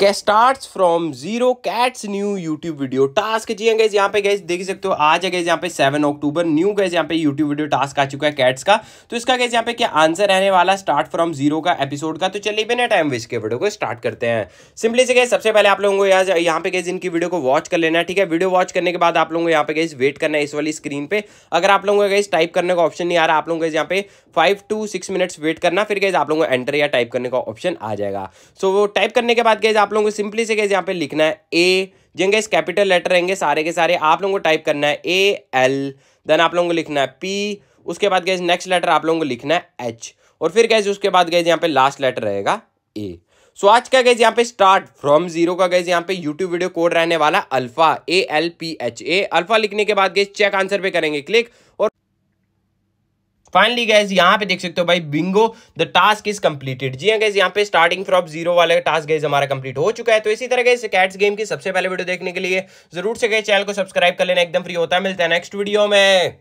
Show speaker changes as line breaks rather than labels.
के starts from zero cats new YouTube video task जी guys यहाँ पे गैस देख सकते हो आज है गैस यहाँ पे सेवन अक्टूबर न्यू गैस यहाँ पे यूट्यूब वीडियो टास्क आ चुका है कैट्स का तो इसका गैस यहाँ पे क्या आंसर रहने वाला स्टार्ट फ्रॉम जीरो का एपिसोड का तो चलिए बिना टाइम वेस्ट के वीडियो को स्टार्ट करते हैं सिंपली से गए सबसे पहले आप लोगों को यहाँ पे गैस इनकी वीडियो को वॉच कर लेना ठीक है वीडियो वॉच करने के बाद आप लोगों को यहाँ पे गैस वेट करना है इस वाली स्क्रीन पे अगर आप लोगों को गैस टाइप करने का ऑप्शन नहीं आ रहा आप लोगों को यहाँ पे five two six minutes wait करना फिर गैस आप लोगों को एंटर या टाइप करने का ऑप्शन आ जाएगा सो वो टाइप करने के बाद गैस आप लोगों को सिंपली से कैसे यहाँ पे लिखना है ए जिन गैस कैपिटल लेटर रहेंगे सारे के सारे आप लोगों को टाइप करना है ए एल देन आप लोगों को लिखना है पी उसके बाद गैस नेक्स्ट लेटर आप लोगों को लिखना है एच और फिर गैस उसके बाद गैस यहाँ पे लास्ट लेटर रहेगा ए सो so, आज का गैस यहाँ पे स्टार्ट फ्रॉम जीरो का गैस यहाँ पे यूट्यूब वीडियो कोड रहने वाला alpha A L P H A alpha लिखने के बाद गैस चेक आंसर पे करेंगे क्लिक और फाइनली गैस यहाँ पे देख सकते हो भाई bingo the task is completed जी हाँ गैस यहाँ पे स्टार्टिंग फ्रॉम जीरो वाला टास्क गैस हमारा कंप्लीट हो चुका है तो इसी तरह से कैट्स गेम की सबसे पहले वीडियो देखने के लिए जरूर से गए चैनल को सब्सक्राइब कर लेना एकदम फ्री होता है मिलता है नेक्स्ट वीडियो में